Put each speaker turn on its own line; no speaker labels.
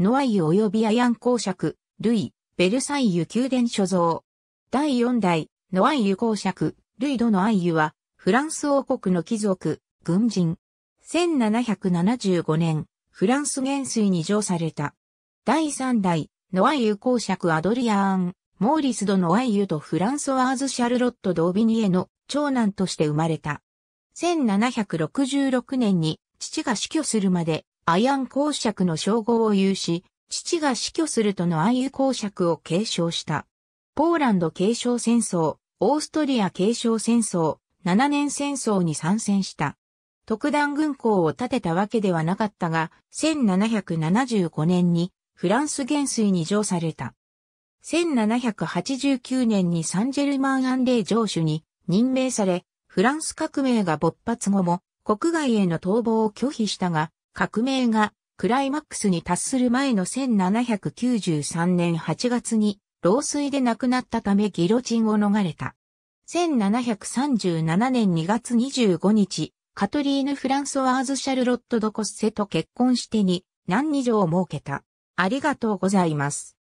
ノアイユ及びアヤン公爵、ルイ、ベルサイユ宮殿所蔵。
第四代、ノアイユ公爵、ルイドのアイユは、フランス王国の貴族、軍人。1775年、フランス元帥に上された。第三代、ノアイユ公爵アドリアーン、モーリス・ド・ノアイユとフランソワーズ・シャルロット・ドービニエの長男として生まれた。1766年に父が死去するまでアヤン公爵の称号を有し、父が死去するとのイユ公爵を継承した。ポーランド継承戦争、オーストリア継承戦争、7年戦争に参戦した。特段軍港を建てたわけではなかったが、1775年にフランス元帥に上された。1789年にサンジェルマン・アンレイ城主に任命され、フランス革命が勃発後も国外への逃亡を拒否したが、革命がクライマックスに達する前の1793年8月に老衰で亡くなったためギロチンを逃れた。1737年2月25日、カトリーヌ・フランソワーズ・シャルロット・ド・コッセと結婚してに、何二条を設
けた。ありがとうございます。